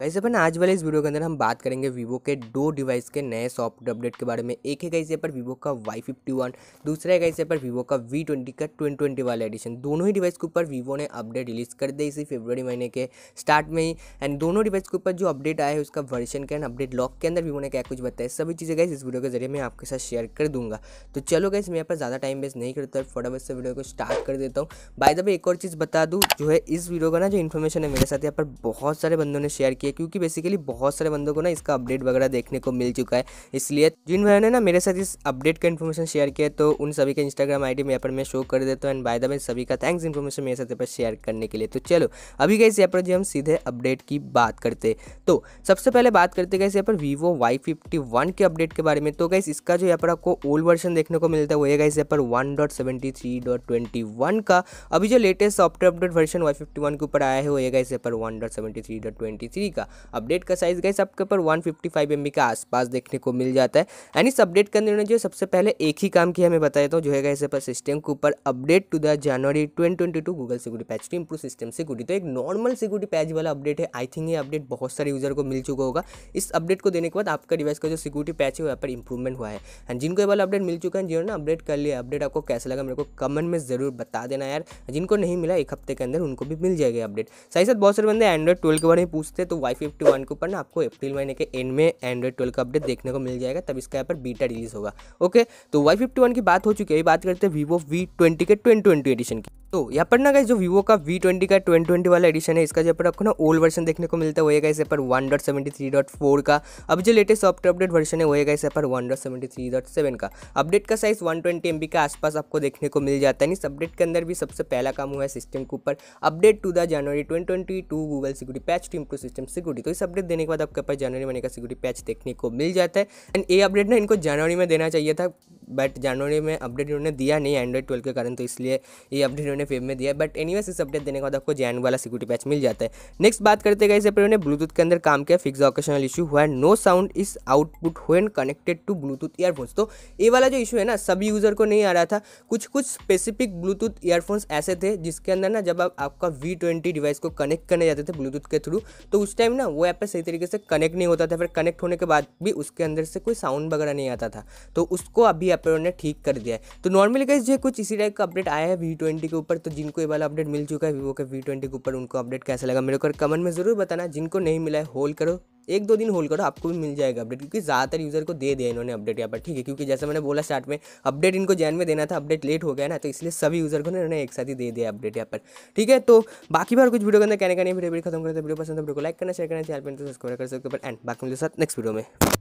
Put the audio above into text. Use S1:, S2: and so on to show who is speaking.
S1: कैसे अपन आज वाले इस वीडियो के अंदर हम बात करेंगे वीवो के दो डिवाइस के नए सॉफ्ट अपडेट के बारे में एक है कैसे पर वीवो का वाई फिफ्टी वन दूसरा है कैसे पर वीवो का वी ट्वेंटी का ट्वेंटी ट्वेंटी वाला एडिशन दोनों ही डिवाइस के ऊपर वीवो ने अपडेट रिलीज कर दी इसी फेब्रवरी महीने के स्टार्ट में ही एंड दोनों डिवाइस के ऊपर जो अपडेट आया है उसका वर्जन के एंड अपडेट लॉक के अंदर वीवो ने क्या कुछ बताया सभी चीज़ें गाइस इस वीडियो के जरिए मैं आपके साथ शेयर कर दूंगा तो चलो गाइस मैं यहाँ पर ज़्यादा टाइम वेस्ट नहीं करता फटाफट से वीडियो को स्टार्ट कर देता हूँ बाय द वे एक और चीज़ बता दूँ जो है इस वीडियो का ना जो इन्फॉर्मेशन है मेरे साथ यहाँ पर बहुत सारे बंदों ने शेयर किया चुकी है क्योंकि बेसिकली बहुत सारे बंदों को ना इसका अपडेट वगैरह देखने को मिल चुका है इसलिए जिन भाई ने ना मेरे साथ इस अपडेट का इन्फॉर्मेशन शेयर किया तो उन सभी का इंस्टाग्राम आई डी पर मैं शो कर देता हूँ एंड बाय द वे सभी का थैंक्स इन्फॉर्मेशन मेरे साथ पर शेयर करने के लिए तो चलो अभी गई यहाँ पर जो हम सीधे अपडेट की बात करते तो सबसे पहले बात करते गए यहाँ पर वीवो वाई फिफ्टी वन के अपडेट के बारे में तो गई इसका जो यहाँ पर आपको ओल्ड वर्जन देखने को मिलता है वो है गई यहाँ पर one dot dot seventy three twenty one का अभी जो latest software update version Y fifty one के ऊपर आया है वो है गई यहाँ पर one dot dot seventy three three twenty का अपडेट का साइज़ गाइस आपके ऊपर वन फिफ्टी का आसपास देखने को मिल जाता है एंड इस अपडेट का निर्णय जो सबसे पहले एक ही काम किया मैं बता देता हूँ जो है गाइस पर सिस्टम के ऊपर update to the January twenty Google security patch to improve system security तो एक नॉर्मल सिक्योरिटी पैच वाला अपडेट है आई थिंक ये अपडेट बहुत सारे यूजर को मिल चुका होगा इस अपडेट को देने के बाद आपका डिवाइस का जो सिक्योरिटी पैच है वहाँ पर इंप्रूवमेंट हुआ है एंड जिनको ये वाला अपडेट मिल चुका है जिन्होंने अपडेट कर लिया अपडेट आपको कैसा लगा मेरे को कमेंट में ज़रूर बता देना यार जिनको नहीं मिला एक हफ्ते के अंदर उनको भी मिल जाएगा अपडेट साथ ही साथ बहुत सारे बंदे एंड्रॉइड ट्वेल्व के बारे में पूछते हैं तो वाई फिफ्टी वन के ऊपर ना आपको अप्रैल महीने के एंड में एंड्रॉइड ट्वेल्व का अपडेट देखने को मिल जाएगा तब इसका यहाँ पर बीटा रिलीज होगा ओके तो वाई फिफ्टी वन की बात हो चुकी है बात करते हैं वीवो वी ट्वेंटी के ट्वेंटी ट्वेंटी एडिशन की तो यहाँ पर ना गए जो वीवो का वी ट्वेंटी का ट्वेंटी ट्वेंटी वाला एडिशन है इसका जो पर आपको ना ओल्ड वर्जन देखने को मिलता है वही गाइस पर one dot seventy three dot four का अब जो लेटेस्ट सॉफ्टवेयर अपडेट वर्जन है वही गाइस पर one dot seventy three seven का अपडेट का size one twenty M B के आसपास आपको देखने को मिल जाता है इस अपडेट के अंदर भी सबसे पहला काम हुआ है सिस्टम के ऊपर update to the January twenty twenty two Google security patch to improve system security तो इस अपडेट देने के बाद आपके पास जनवरी महीने का सिक्योरिटी पैच देखने को मिल जाता है एंड ये अपडेट ना इनको जनवरी में देना चाहिए था बट जनवरी में अपडेट इन्होंने दिया नहीं एंड्रॉइड ट्वेल्व के कारण तो इसलिए ये अपडेट इन्होंने फेब में दिया बट एनी इस अपडेट देने के बाद आपको जैन वाला सिक्योरिटी पैच मिल जाता है नेक्स्ट बात करते गए इसे उन्होंने ब्लूटूथ के अंदर काम किया फिक्स ऑकेशनल इशू हुआ है नो साउंड इज आउटपुट हुए कनेक्टेड टू ब्लूटूथ ईयरफोन्स तो ये वाला जो इशू है ना सभी यूज़र को नहीं आ रहा था कुछ कुछ स्पेसिफिक ब्लूटूथ ईयरफोन्स ऐसे थे जिसके अंदर ना जब आप आपका वी ट्वेंटी डिवाइस को कनेक्ट करने जाते थे ब्लूटूथ के थ्रू तो उस टाइम ना वो ऐप पर सही तरीके से कनेक्ट नहीं होता था फिर कनेक्ट होने के बाद भी उसके अंदर से कोई साउंड वगैरह नहीं आता था तो उसको अभी एप्रोन ने ठीक कर दिया है तो नॉर्मली गाइज जो कुछ इसी टाइप का अपडेट आया है वी ट्वेंटी के ऊपर तो जिनको ये वाला अपडेट मिल चुका है वीवो के वी ट्वेंटी के ऊपर उनको अपडेट कैसा लगा मेरे को कमेंट में ज़रूर बताना जिनको नहीं मिला है होल्ड करो एक दो दिन होल्ड करो आपको भी मिल जाएगा अपडेट क्योंकि ज़्यादातर यूज़र को दे दिया इन्होंने अपडेट यहाँ पर ठीक है क्योंकि जैसे मैंने बोला स्टार्ट में अपडेट इनको जैन में देना था अपडेट लेट हो गया ना तो इसलिए सभी यूज़र को इन्होंने एक साथ ही दे दिया अपडेट यहाँ पर ठीक है तो बाकी बार कुछ वीडियो के अंदर कहने का नहीं वीडियो खत्म करते वीडियो पसंद तो वीडियो को लाइक करना शेयर करना चाहिए पर सब्सक्राइब कर सकते हैं एंड बाकी मेरे साथ नेक्स्ट वीडियो में